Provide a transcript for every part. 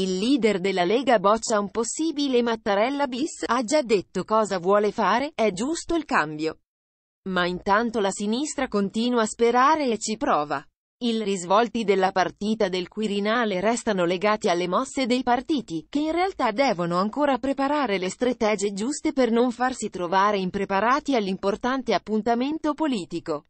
Il leader della Lega boccia un possibile Mattarella bis, ha già detto cosa vuole fare, è giusto il cambio. Ma intanto la sinistra continua a sperare e ci prova. I risvolti della partita del Quirinale restano legati alle mosse dei partiti, che in realtà devono ancora preparare le strategie giuste per non farsi trovare impreparati all'importante appuntamento politico.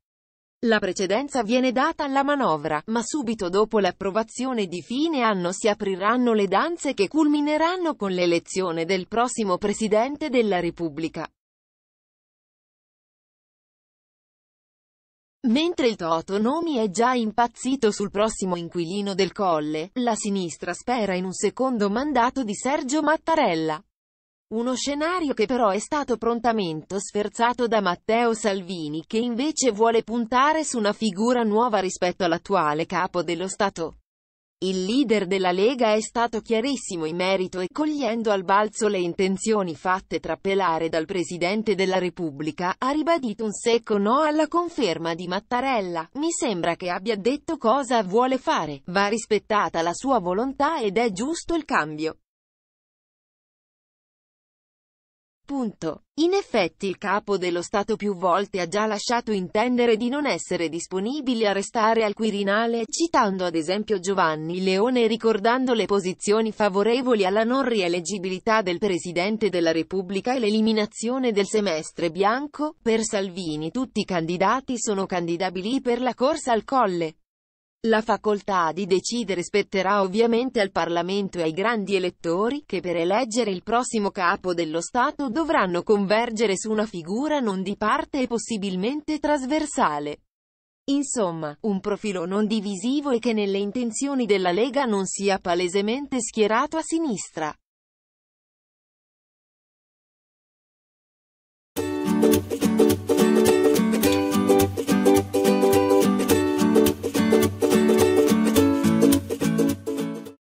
La precedenza viene data alla manovra, ma subito dopo l'approvazione di fine anno si apriranno le danze che culmineranno con l'elezione del prossimo Presidente della Repubblica. Mentre il Toto Nomi è già impazzito sul prossimo inquilino del Colle, la sinistra spera in un secondo mandato di Sergio Mattarella. Uno scenario che però è stato prontamente sferzato da Matteo Salvini che invece vuole puntare su una figura nuova rispetto all'attuale capo dello Stato. Il leader della Lega è stato chiarissimo in merito e cogliendo al balzo le intenzioni fatte trapelare dal Presidente della Repubblica, ha ribadito un secco no alla conferma di Mattarella. Mi sembra che abbia detto cosa vuole fare, va rispettata la sua volontà ed è giusto il cambio. Punto. In effetti il capo dello Stato più volte ha già lasciato intendere di non essere disponibile a restare al Quirinale, citando ad esempio Giovanni Leone e ricordando le posizioni favorevoli alla non rieleggibilità del Presidente della Repubblica e l'eliminazione del semestre bianco. Per Salvini tutti i candidati sono candidabili per la corsa al colle. La facoltà di decidere spetterà ovviamente al Parlamento e ai grandi elettori, che per eleggere il prossimo capo dello Stato dovranno convergere su una figura non di parte e possibilmente trasversale. Insomma, un profilo non divisivo e che nelle intenzioni della Lega non sia palesemente schierato a sinistra.